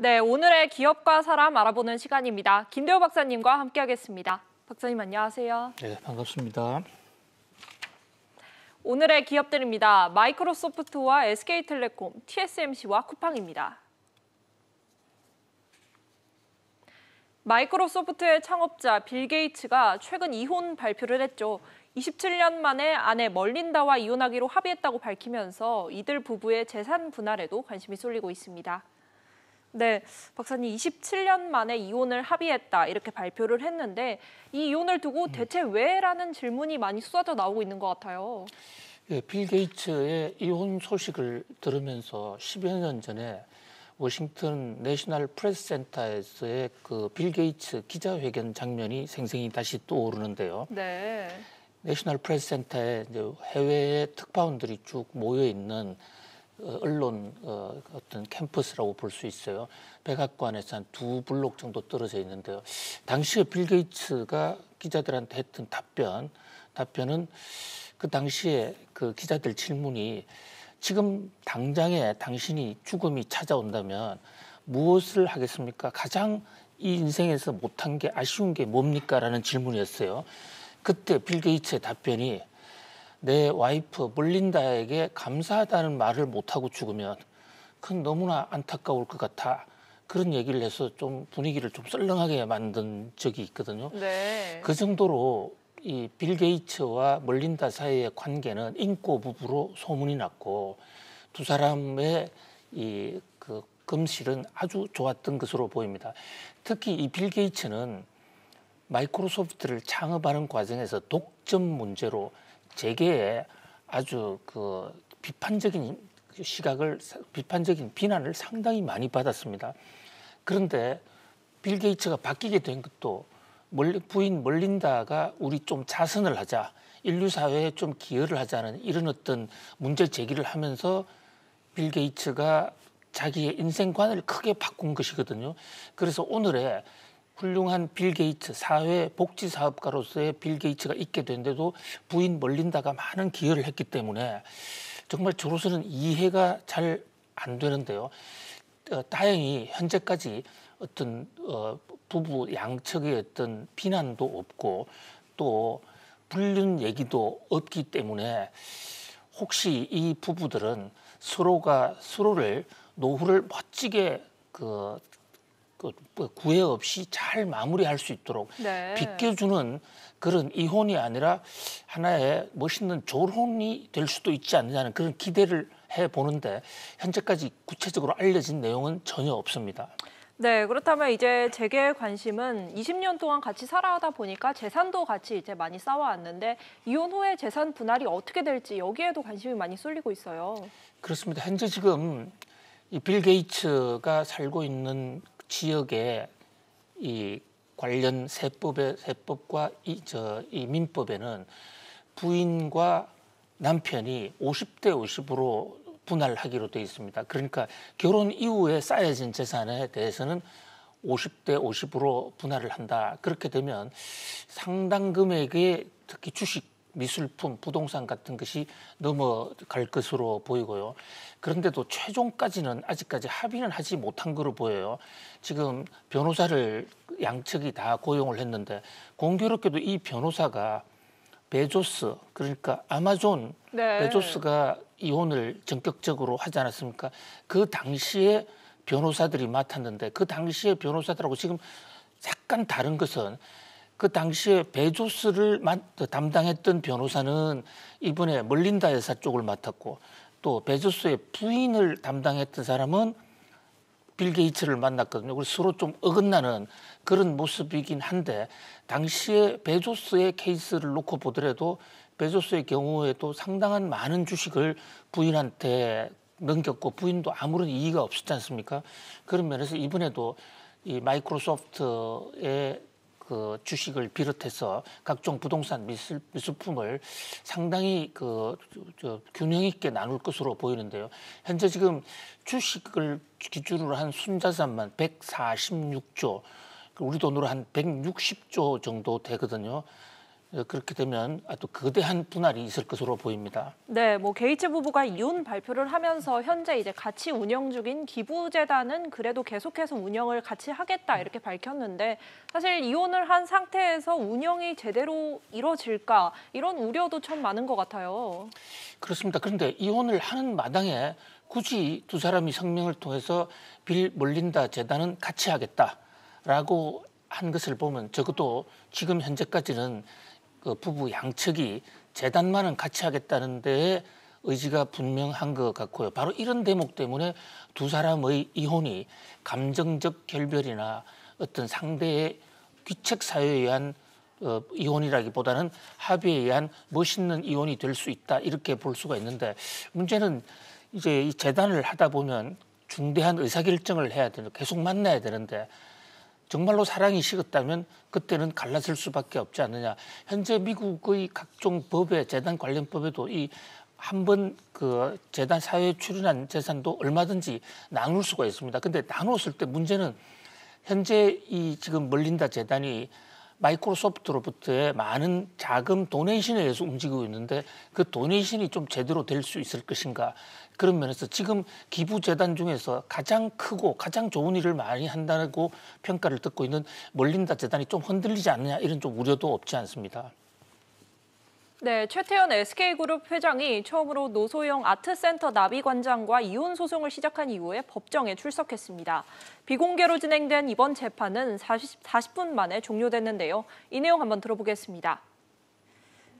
네, 오늘의 기업과 사람 알아보는 시간입니다. 김대호 박사님과 함께하겠습니다. 박사님 안녕하세요. 네, 반갑습니다. 오늘의 기업들입니다. 마이크로소프트와 SK텔레콤, TSMC와 쿠팡입니다. 마이크로소프트의 창업자 빌 게이츠가 최근 이혼 발표를 했죠. 27년 만에 아내 멀린다와 이혼하기로 합의했다고 밝히면서 이들 부부의 재산 분할에도 관심이 쏠리고 있습니다. 네, 박사님 27년 만에 이혼을 합의했다 이렇게 발표를 했는데 이 이혼을 두고 음. 대체 왜라는 질문이 많이 쏟아져 나오고 있는 것 같아요. 예, 빌 게이츠의 이혼 소식을 들으면서 10여 년 전에 워싱턴 내셔널 프레스 센터에서의 그 빌 게이츠 기자회견 장면이 생생히 다시 떠오르는데요. 네. 내셔널 프레스 센터에 이제 해외의 특파원들이 쭉 모여 있는 언론 어, 어떤 캠퍼스라고 볼 수 있어요. 백악관에서 한 두 블록 정도 떨어져 있는데요. 당시에 빌 게이츠가 기자들한테 했던 답변, 답변은 그 당시에 그 기자들 질문이 지금 당장에 당신이 죽음이 찾아온다면 무엇을 하겠습니까? 가장 이 인생에서 못한 게 아쉬운 게 뭡니까? 라는 질문이었어요. 그때 빌 게이츠의 답변이 내 와이프 몰린다에게 감사하다는 말을 못하고 죽으면 그건 너무나 안타까울 것 같아. 그런 얘기를 해서 좀 분위기를 좀 썰렁하게 만든 적이 있거든요. 네. 그 정도로 이 빌 게이츠와 멀린다 사이의 관계는 인고 부부로 소문이 났고 두 사람의 이 그 금실은 아주 좋았던 것으로 보입니다. 특히 이 빌 게이츠는 마이크로소프트를 창업하는 과정에서 독점 문제로 재계에 아주 그 비판적인 그 시각을 비판적인 비난을 상당히 많이 받았습니다. 그런데 빌 게이츠가 바뀌게 된 것도 부인 멀린다가 우리 좀 자선을 하자 인류 사회에 좀 기여를 하자는 이런 어떤 문제 제기를 하면서 빌 게이츠가 자기의 인생관을 크게 바꾼 것이거든요. 그래서 오늘의 훌륭한 빌 게이츠 사회 복지 사업가로서의 빌 게이츠가 있게 된데도 부인 멀린다가 많은 기여를 했기 때문에 정말 저로서는 이해가 잘 안 되는데요. 어, 다행히 현재까지 어떤 어, 부부 양측의 어떤 비난도 없고 또 불륜 얘기도 없기 때문에 혹시 이 부부들은 서로가 서로를 노후를 멋지게 그 그, 뭐 구애 없이 잘 마무리할 수 있도록 네. 비껴주는 그런 이혼이 아니라 하나의 멋있는 졸혼이 될 수도 있지 않느냐는 그런 기대를 해 보는데 현재까지 구체적으로 알려진 내용은 전혀 없습니다. 네, 그렇다면 이제 제게 관심은 20년 동안 같이 살아가다 보니까 재산도 같이 이제 많이 쌓아왔는데 이혼 후에 재산 분할이 어떻게 될지 여기에도 관심이 많이 쏠리고 있어요. 그렇습니다. 현재 지금 이 빌 게이츠가 살고 있는 지역의 이 관련 세법의 세법과 이, 저, 이 민법에는 부인과 남편이 50대 50으로 분할하기로 되어 있습니다. 그러니까 결혼 이후에 쌓여진 재산에 대해서는 50대 50으로 분할을 한다. 그렇게 되면 상당 금액의 특히 주식 미술품, 부동산 같은 것이 넘어갈 것으로 보이고요. 그런데도 최종까지는 아직까지 합의는 하지 못한 것으로 보여요. 지금 변호사를 양측이 다 고용을 했는데 공교롭게도 이 변호사가 베조스 그러니까 아마존 네. 베조스가 이혼을 전격적으로 하지 않았습니까? 그 당시에 변호사들이 맡았는데 그 당시에 변호사들하고 지금 약간 다른 것은 그 당시에 베조스를 그 담당했던 변호사는 이번에 멀린다 회사 쪽을 맡았고 또 베조스의 부인을 담당했던 사람은 빌 게이츠를 만났거든요. 그리서 서로 좀 어긋나는 그런 모습이긴 한데 당시에 베조스의 케이스를 놓고 보더라도 베조스의 경우에도 상당한 많은 주식을 부인한테 넘겼고 부인도 아무런 이의가 없었지 않습니까? 그런 면에서 이번에도 이 마이크로소프트의 그 주식을 비롯해서 각종 부동산 미술, 미술품을 상당히 그 저, 균형 있게 나눌 것으로 보이는데요. 현재 지금 주식을 기준으로 한 순자산만 146조, 우리 돈으로 한 160조 정도 되거든요. 어, 그렇게 되면 또 거대한 분할이 있을 것으로 보입니다. 네, 뭐 게이츠 부부가 이혼 발표를 하면서 현재 이제 같이 운영 중인 기부재단은 그래도 계속해서 운영을 같이 하겠다 이렇게 밝혔는데 사실 이혼을 한 상태에서 운영이 제대로 이뤄질까 이런 우려도 참 많은 것 같아요. 그렇습니다. 그런데 이혼을 하는 마당에 굳이 두 사람이 성명을 통해서 빌 몰린다 재단은 같이 하겠다라고 한 것을 보면 적어도 지금 현재까지는 그 부부 양측이 재단만은 같이 하겠다는 데에 의지가 분명한 것 같고요. 바로 이런 대목 때문에 두 사람의 이혼이 감정적 결별이나 어떤 상대의 귀책 사유에 의한 어, 이혼이라기보다는 합의에 의한 멋있는 이혼이 될 수 있다 이렇게 볼 수가 있는데 문제는 이제 이 재단을 하다 보면 중대한 의사결정을 해야 되는 계속 만나야 되는데 정말로 사랑이 식었다면 그때는 갈라질 수밖에 없지 않느냐. 현재 미국의 각종 법에 재단 관련법에도 이 한번 그 재단 사회에 출연한 재산도 얼마든지 나눌 수가 있습니다. 근데 나눴을 때 문제는 현재 이 지금 멀린다 재단이 마이크로소프트로부터의 많은 자금 도네이션에 의해서 움직이고 있는데 그 도네이션이 좀 제대로 될 수 있을 것인가 그런 면에서 지금 기부재단 중에서 가장 크고 가장 좋은 일을 많이 한다고 평가를 듣고 있는 멀린다 재단이 좀 흔들리지 않느냐 이런 좀 우려도 없지 않습니다. 네, 최태현 SK그룹 회장이 처음으로 노소영 아트센터 나비관장과 이혼 소송을 시작한 이후에 법정에 출석했습니다. 비공개로 진행된 이번 재판은 40, 40분 만에 종료됐는데요. 이 내용 한번 들어보겠습니다.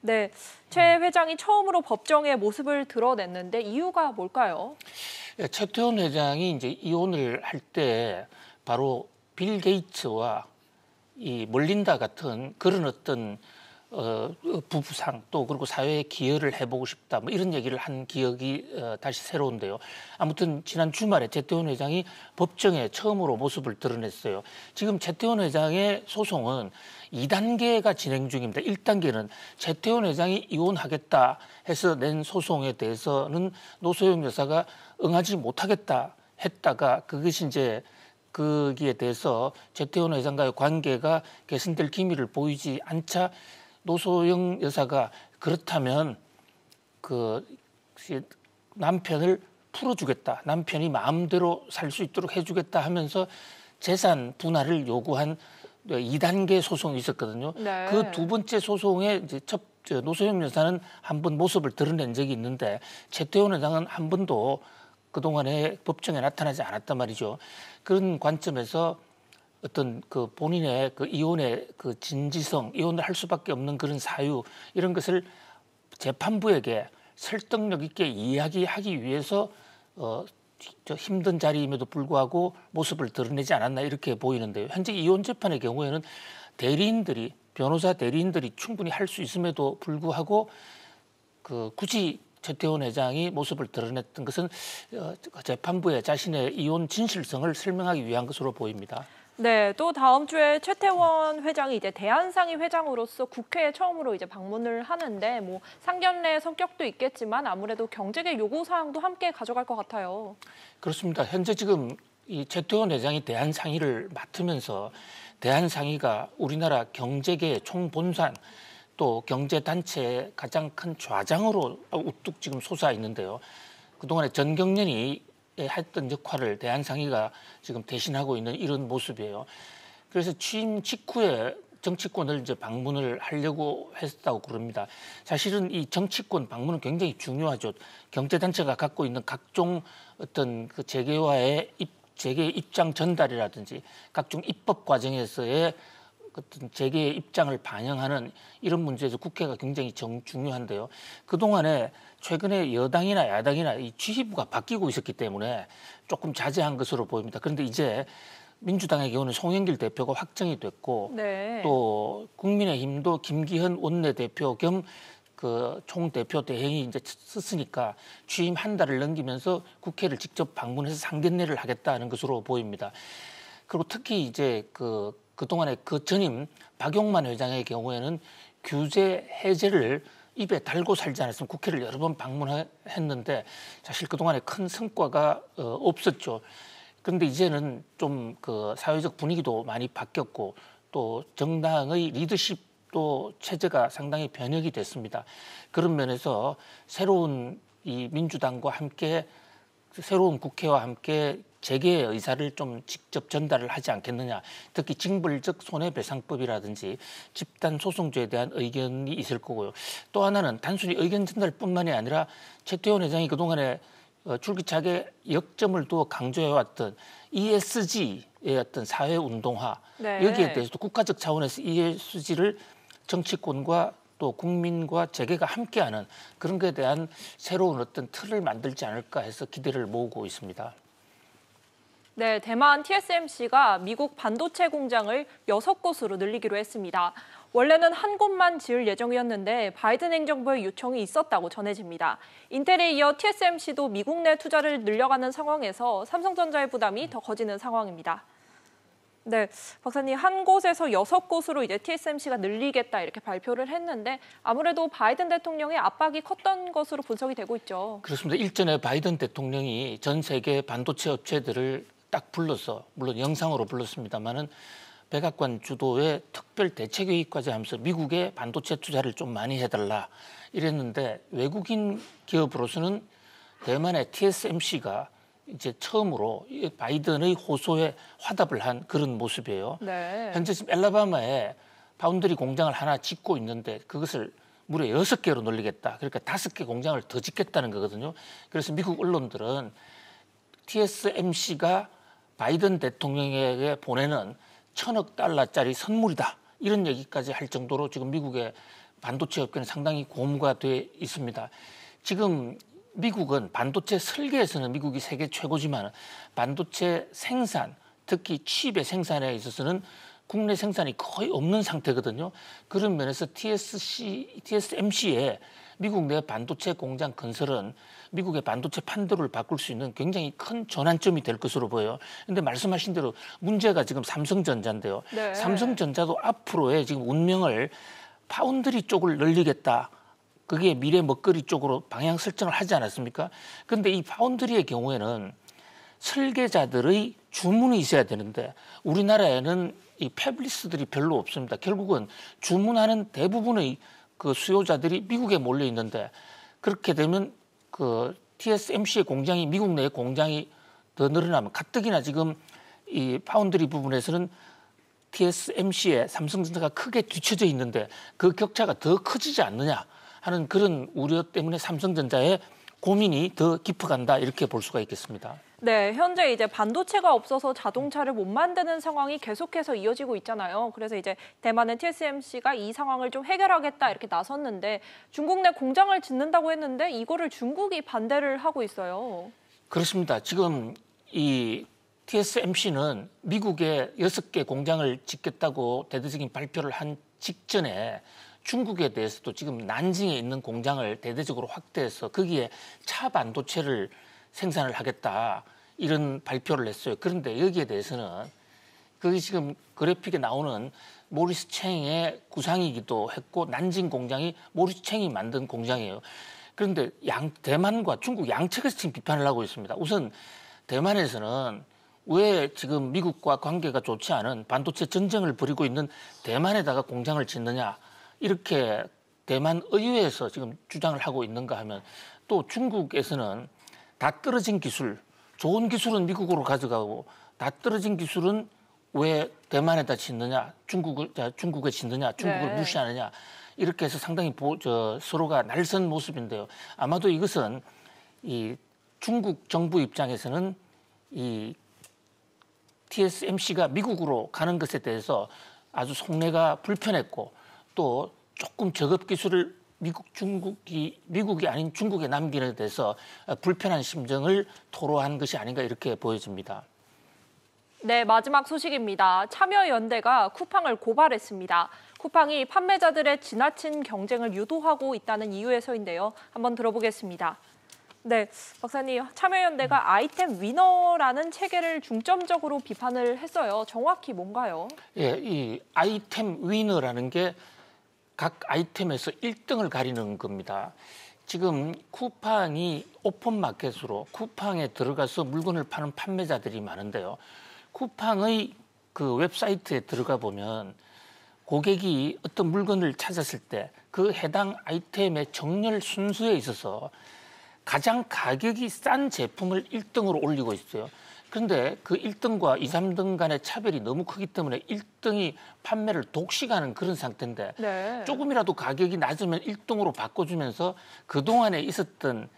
네, 최 음. 회장이 처음으로 법정의 모습을 드러냈는데 이유가 뭘까요? 예, 최태원 회장이 이제 이혼을 할 때 바로 빌 게이츠와 이 몰린다 같은 그런 어떤 어, 어, 부부상 또 그리고 사회에 기여를 해보고 싶다 뭐 이런 얘기를 한 기억이 어, 다시 새로운데요. 아무튼 지난 주말에 재태원 회장이 법정에 처음으로 모습을 드러냈어요. 지금 재태원 회장의 소송은 2단계가 진행 중입니다. 1단계는 재태원 회장이 이혼하겠다 해서 낸 소송에 대해서는 노소영 여사가 응하지 못하겠다 했다가 그것이 이제 거기에 대해서 재태원 회장과의 관계가 개선될 기미를 보이지 않자 노소영 여사가 그렇다면 그 남편을 풀어주겠다. 남편이 마음대로 살 수 있도록 해주겠다 하면서 재산 분할을 요구한 2단계 소송이 있었거든요. 네. 그두 번째 소송에 이제 첫 노소영 여사는 한 번 모습을 드러낸 적이 있는데 최태원 회장은 한 번도 그동안에 법정에 나타나지 않았단 말이죠. 그런 관점에서 어떤 그 본인의 그 이혼의 그 진지성, 이혼을 할 수밖에 없는 그런 사유 이런 것을 재판부에게 설득력 있게 이야기하기 위해서 어, 저 힘든 자리임에도 불구하고 모습을 드러내지 않았나 이렇게 보이는데요. 현재 이혼 재판의 경우에는 대리인들이 변호사 대리인들이 충분히 할 수 있음에도 불구하고 그 굳이 최태원 회장이 모습을 드러냈던 것은 어 재판부의 자신의 이혼 진실성을 설명하기 위한 것으로 보입니다. 네, 또 다음 주에 최태원 회장이 이제 대한상의 회장으로서 국회에 처음으로 이제 방문을 하는데 뭐 상견례 성격도 있겠지만 아무래도 경제계 요구 사항도 함께 가져갈 것 같아요. 그렇습니다. 현재 지금 이 최태원 회장이 대한상의를 맡으면서 대한상의가 우리나라 경제계 총본산 또 경제단체의 가장 큰 좌장으로 우뚝 지금 솟아 있는데요. 그동안에 전경련이 예, 했던 역할을 대한상의가 지금 대신하고 있는 이런 모습이에요. 그래서 취임 직후에 정치권을 이제 방문을 하려고 했다고 그럽니다. 사실은 이 정치권 방문은 굉장히 중요하죠. 경제단체가 갖고 있는 각종 어떤 그 재계와의 입, 재계 입장 전달이라든지 각종 입법 과정에서의 어떤 재계의 입장을 반영하는 이런 문제에서 국회가 굉장히 정, 중요한데요. 그동안에 최근에 여당이나 야당이나 이 취지부가 바뀌고 있었기 때문에 조금 자제한 것으로 보입니다. 그런데 이제 민주당의 경우는 송영길 대표가 확정이 됐고 네. 또 국민의힘도 김기현 원내대표 겸 그 총대표 대행이 이제 썼으니까 취임 한 달을 넘기면서 국회를 직접 방문해서 상견례를 하겠다는 것으로 보입니다. 그리고 특히 이제 그 그동안의 그 전임 박용만 회장의 경우에는 규제 해제를 입에 달고 살지 않았으면 국회를 여러 번 방문했는데 사실 그동안에 큰 성과가 어, 없었죠. 그런데 이제는 좀 그 사회적 분위기도 많이 바뀌었고 또 정당의 리더십도 체제가 상당히 변혁이 됐습니다. 그런 면에서 새로운 이 민주당과 함께 새로운 국회와 함께 재계의 의사를 좀 직접 전달을 하지 않겠느냐. 특히 징벌적 손해배상법이라든지 집단 소송죄에 대한 의견이 있을 거고요. 또 하나는 단순히 의견 전달뿐만이 아니라 최태원 회장이 그동안에 어, 줄기차게 역점을 두어 강조해왔던 ESG의 어떤 사회운동화 네. 여기에 대해서도 국가적 차원에서 ESG를 정치권과 또 국민과 재계가 함께하는 그런 것에 대한 새로운 어떤 틀을 만들지 않을까 해서 기대를 모으고 있습니다. 네, 대만 TSMC가 미국 반도체 공장을 6 곳으로 늘리기로 했습니다. 원래는 한 곳만 지을 예정이었는데 바이든 행정부의 요청이 있었다고 전해집니다. 인텔에 이어 TSMC도 미국 내 투자를 늘려가는 상황에서 삼성전자의 부담이 더 커지는 상황입니다. 네, 박사님 한 곳에서 여섯 곳으로 이제 TSMC가 늘리겠다 이렇게 발표를 했는데 아무래도 바이든 대통령의 압박이 컸던 것으로 분석이 되고 있죠. 그렇습니다. 일전에 바이든 대통령이 전 세계 반도체 업체들을 딱 불러서 물론 영상으로 불렀습니다만은 백악관 주도의 특별 대책회의까지 하면서 미국의 반도체 투자를 좀 많이 해달라 이랬는데 외국인 기업으로서는 대만의 TSMC가 이제 처음으로 바이든의 호소에 화답을 한 그런 모습이에요. 네. 현재 지금 엘라바마에 파운드리 공장을 하나 짓고 있는데 그것을 무려 여섯 개로 늘리겠다. 그러니까 다섯 개 공장을 더 짓겠다는 거거든요. 그래서 미국 언론들은 TSMC가 바이든 대통령에게 보내는 천억 달러짜리 선물이다 이런 얘기까지 할 정도로 지금 미국의 반도체 업계는 상당히 고무가돼 있습니다. 지금 미국은 반도체 설계에서는 미국이 세계 최고지만 반도체 생산, 특히 칩의 생산에 있어서는 국내 생산이 거의 없는 상태거든요. 그런 면에서 TSC, t s m c 에 미국 내 반도체 공장 건설은 미국의 반도체 판도를 바꿀 수 있는 굉장히 큰 전환점이 될 것으로 보여요. 근데 말씀하신 대로 문제가 지금 삼성전자인데요. 네. 삼성전자도 앞으로의 지금 운명을 파운드리 쪽을 늘리겠다. 그게 미래 먹거리 쪽으로 방향 설정을 하지 않았습니까? 근데 이 파운드리의 경우에는 설계자들의 주문이 있어야 되는데 우리나라에는 이 패블리스들이 별로 없습니다. 결국은 주문하는 대부분의 그 수요자들이 미국에 몰려 있는데 그렇게 되면 그 TSMC의 공장이 미국 내 공장이 더 늘어나면 가뜩이나 지금 이 파운드리 부분에서는 TSMC에 삼성전자가 크게 뒤쳐져 있는데 그 격차가 더 커지지 않느냐 하는 그런 우려 때문에 삼성전자의 고민이 더 깊어간다 이렇게 볼 수가 있겠습니다. 네, 현재 이제 반도체가 없어서 자동차를 못 만드는 상황이 계속해서 이어지고 있잖아요. 그래서 이제 대만의 TSMC가 이 상황을 좀 해결하겠다 이렇게 나섰는데 중국 내 공장을 짓는다고 했는데 이거를 중국이 반대를 하고 있어요. 그렇습니다. 지금 이 TSMC는 미국에 여섯 개 공장을 짓겠다고 대대적인 발표를 한 직전에 중국에 대해서도 지금 난징에 있는 공장을 대대적으로 확대해서 거기에 차 반도체를 생산을 하겠다 이런 발표를 했어요. 그런데 여기에 대해서는 그게 지금 그래픽에 나오는 모리스 챙의 구상이기도 했고 난징 공장이 모리스 챙이 만든 공장이에요. 그런데 양 대만과 중국 양측에서 지금 비판을 하고 있습니다. 우선 대만에서는 왜 지금 미국과 관계가 좋지 않은 반도체 전쟁을 벌이고 있는 대만에다가 공장을 짓느냐 이렇게 대만 의회에서 지금 주장을 하고 있는가 하면 또 중국에서는 다 떨어진 기술, 좋은 기술은 미국으로 가져가고 다 떨어진 기술은 왜 대만에다 짓느냐, 중국을 중국에 짓느냐, 중국을 네. 무시하느냐 이렇게 해서 상당히 보, 저, 서로가 날선 모습인데요. 아마도 이것은 이 중국 정부 입장에서는 이 TSMC가 미국으로 가는 것에 대해서 아주 속내가 불편했고 또 조금 저급 기술을 미국 중국이 미국이 아닌 중국에 남기는 데 대해서 어, 불편한 심정을 토로한 것이 아닌가 이렇게 보여집니다. 네, 마지막 소식입니다. 참여연대가 쿠팡을 고발했습니다. 쿠팡이 판매자들의 지나친 경쟁을 유도하고 있다는 이유에서인데요. 한번 들어보겠습니다. 네, 박사님, 참여연대가 아이템 위너라는 체계를 중점적으로 비판을 했어요. 정확히 뭔가요? 예, 이 아이템 위너라는 게각 아이템에서 1등을 가리는 겁니다. 지금 쿠팡이 오픈마켓으로 쿠팡에 들어가서 물건을 파는 판매자들이 많은데요. 쿠팡의 그 웹사이트에 들어가 보면 고객이 어떤 물건을 찾았을 때 그 해당 아이템의 정렬 순서에 있어서 가장 가격이 싼 제품을 1등으로 올리고 있어요. 그런데 그 1등과 2, 3등 간의 차별이 너무 크기 때문에 1등이 판매를 독식하는 그런 상태인데 네. 조금이라도 가격이 낮으면 1등으로 바꿔주면서 그동안에 있었던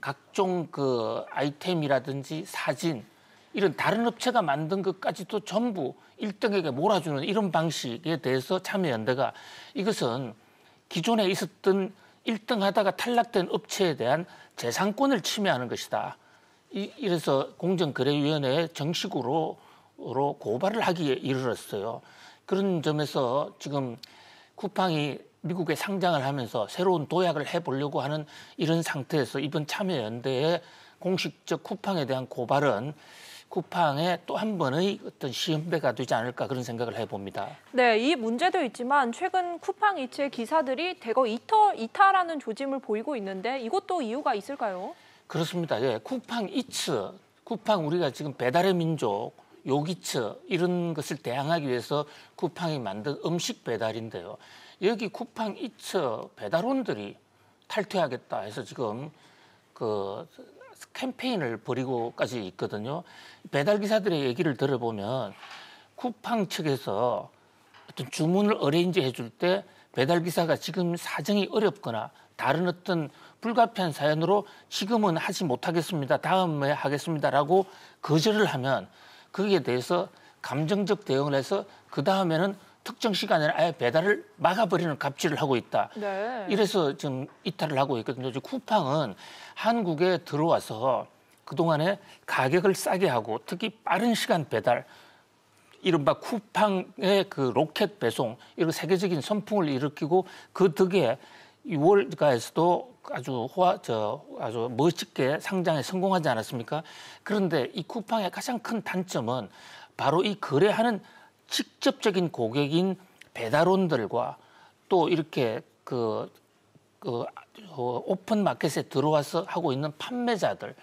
각종 그 아이템이라든지 사진 이런 다른 업체가 만든 것까지도 전부 1등에게 몰아주는 이런 방식에 대해서 참여연대가 이것은 기존에 있었던 1등 하다가 탈락된 업체에 대한 재산권을 침해하는 것이다. 이, 래서 공정거래위원회에 정식으로 고발을 하기에 이르렀어요. 그런 점에서 지금 쿠팡이 미국에 상장을 하면서 새로운 도약을 해보려고 하는 이런 상태에서 이번 참여연대의 공식적 쿠팡에 대한 고발은 쿠팡의 또 한 번의 어떤 시험대가 되지 않을까 그런 생각을 해봅니다. 네, 이 문제도 있지만 최근 쿠팡 이체 기사들이 대거 이탈, 이탈하는 조짐을 보이고 있는데 이것도 이유가 있을까요? 그렇습니다. 예. 쿠팡 이츠, 쿠팡 우리가 지금 배달의 민족, 요기츠 이런 것을 대항하기 위해서 쿠팡이 만든 음식 배달인데요. 여기 쿠팡 이츠 배달원들이 탈퇴하겠다 해서 지금 그 캠페인을 벌이고까지 있거든요. 배달 기사들의 얘기를 들어보면 쿠팡 측에서 어떤 주문을 어레인지 해줄 때 배달 기사가 지금 사정이 어렵거나 다른 어떤 불가피한 사연으로 지금은 하지 못하겠습니다. 다음에 하겠습니다라고 거절을 하면 거기에 대해서 감정적 대응을 해서 그 다음에는 특정 시간에는 아예 배달을 막아버리는 갑질을 하고 있다. 네. 이래서 지금 이탈을 하고 있거든요. 쿠팡은 한국에 들어와서 그동안에 가격을 싸게 하고 특히 빠른 시간 배달, 이른바 쿠팡의 그 로켓 배송, 이런 세계적인 선풍을 일으키고 그 덕에 2월가에서도 아주 호화 저 아주 멋있게 상장에 성공하지 않았습니까? 그런데 이 쿠팡의 가장 큰 단점은 바로 이 거래하는 직접적인 고객인 배달원들과 또 이렇게 그, 그 어, 오픈 마켓에 들어와서 하고 있는 판매자들에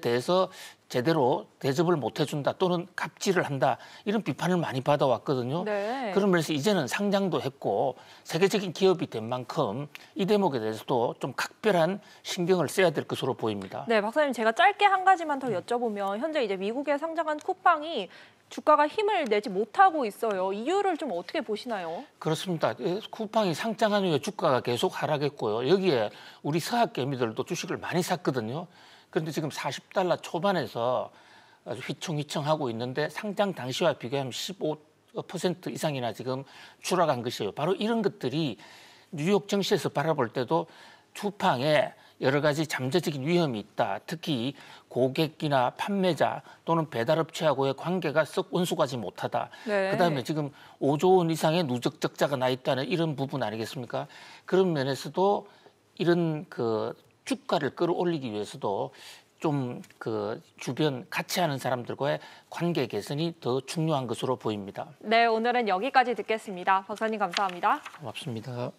대해서 제대로 대접을 못 해준다 또는 갑질을 한다 이런 비판을 많이 받아왔거든요. 네. 그런 면에서 이제는 상장도 했고 세계적인 기업이 된 만큼 이 대목에 대해서도 좀 각별한 신경을 써야 될 것으로 보입니다. 네, 박사님 제가 짧게 한 가지만 더 여쭤보면 현재 이제 미국에 상장한 쿠팡이 주가가 힘을 내지 못하고 있어요. 이유를 좀 어떻게 보시나요? 그렇습니다. 예, 쿠팡이 상장한 후에 주가가 계속 하락했고요. 여기에 우리 서학개미들도 주식을 많이 샀거든요. 그런데 지금 40달러 초반에서 아주 휘청휘청 하고 있는데 상장 당시와 비교하면 15% 이상이나 지금 추락한 것이에요. 바로 이런 것들이 뉴욕 증시에서 바라볼 때도 투팡에 여러 가지 잠재적인 위험이 있다. 특히 고객이나 판매자 또는 배달업체하고의 관계가 썩 원수가지 못하다. 네. 그다음에 지금 5조 원 이상의 누적 적자가 나 있다는 이런 부분 아니겠습니까? 그런 면에서도 이런 그 주가를 끌어올리기 위해서도 좀 그 주변 같이 하는 사람들과의 관계 개선이 더 중요한 것으로 보입니다. 네, 오늘은 여기까지 듣겠습니다. 박사님 감사합니다. 고맙습니다.